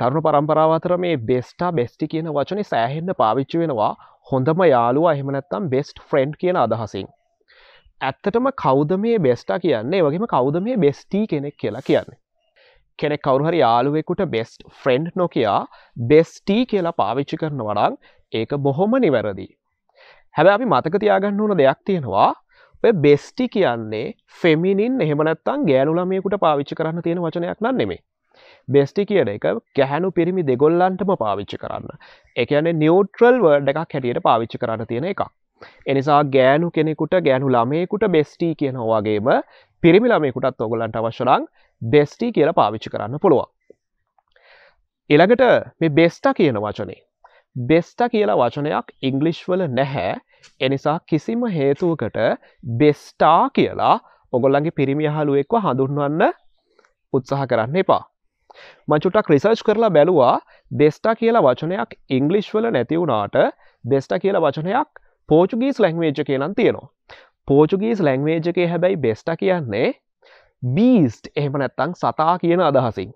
තරුණු පරම්පරාව අතර මේ බෙස්ටා බෙස්ටි කියන වචනේ සෑහෙන්න පාවිච්චි වෙනවා හොඳම යාළුවා එහෙම නැත්නම් බෙස්ට් ෆ්‍රෙන්ඩ් කියන අදහසින්. ඇත්තටම කෞද මේ බෙස්ටා කියන්නේ වගේම කෞද මේ බෙස්ටී කෙනෙක් කියලා කියන්නේ. කෙනෙක් කවරුහරි යාළුවෙකුට බෙස්ට් ෆ්‍රෙන්ඩ් නොකයා බෙස්ටී කියලා පාවිච්චි කරන වඩන් ඒක බොහොම නිවැරදිී. හැබැ අපි මතක තියාගන්න ඕන දෙයක් තියෙනවා ඔය බෙස්ටි කියන්නේ ෆෙමිනින් එහෙමනත්තන් ගෑනුලමයකුට පාවිච්චි කරන්න තියෙන වචනයක් නම් නෙමේ බෙස්ටි කියන එක ගැහැනු පිරිමි දෙගොල්ලන්ටම පාවිච්චි කරන්න එකන නිියෝට්‍රල් වර්ඩ එකක් හැටියට පාවිච්චි කරන්න තියෙන එකක් එනිසා ගෑනු කෙනෙකුට ගෑනු ළමයෙකුට බෙස්ටී කියනවාගේම පිරිමි ළමයකුටත් ඔගොලන්ට අවශ්‍යරං බෙස්ටී කියලා පාවිච්චි කරන්න පුළුවන් එළඟට මේ බෙස්ට කියන වචනේ බෙස්ට කියලා වචනයක් ඉංගලිශ්වල නැහැ එනිසා කිසිම හේතුවකට බෙස්ටා කියලා ඔගොල්ලන්ගේ පිරිමි හලුවෙක්ව හඳුන්වන්න උත්සාහ කරන්න එපා මචුටක් රිසර්ච් කරලා බැලුවා දෙස්ටා කියලා වචනයක් ඉංගලිෂ් වල නැතිවුණාට දෙස්ටා කියලා වචනයක් පෝචුගීස් ලැංවේජ කියලන් තියෙනවා පෝචුගීස් ලැංවේජකේ හැබැයි බෙස්ට කියන්නේ බීස්ට් එහෙම නැත්තං සතා කියන අදහසින්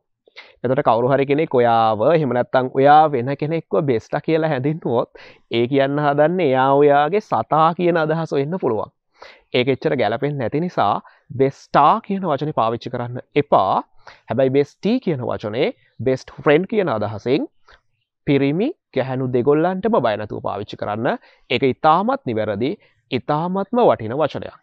එතට කවරු හරි කෙනෙක් ඔයාව හෙමනැත්තං ඔයා වෙන කෙනෙක්ව බෙස්ට කියලා හැඳින්ුවොත් ඒ කියන්න හදන්න එයා ඔයාගේ සතා කියන අදහස එන්න පුළුවන් ඒක එච්චර ගැලපෙන් නැති නිසා බෙස්ටා කියන වචන පාවිච්චි කරන්න එපා හැබැයි බෙස්ට කියන වචනේ බෙස්ට ෆ්‍රෙන්ඩ් කියන අදහසින් පිරිමි ගැහැනු දෙගොල්ලන්ටම බයනතුව පාවිච්චි කරන්න එක ඉතාමත් නිවැරදි ඉතාමත්ම වටින වචනයක්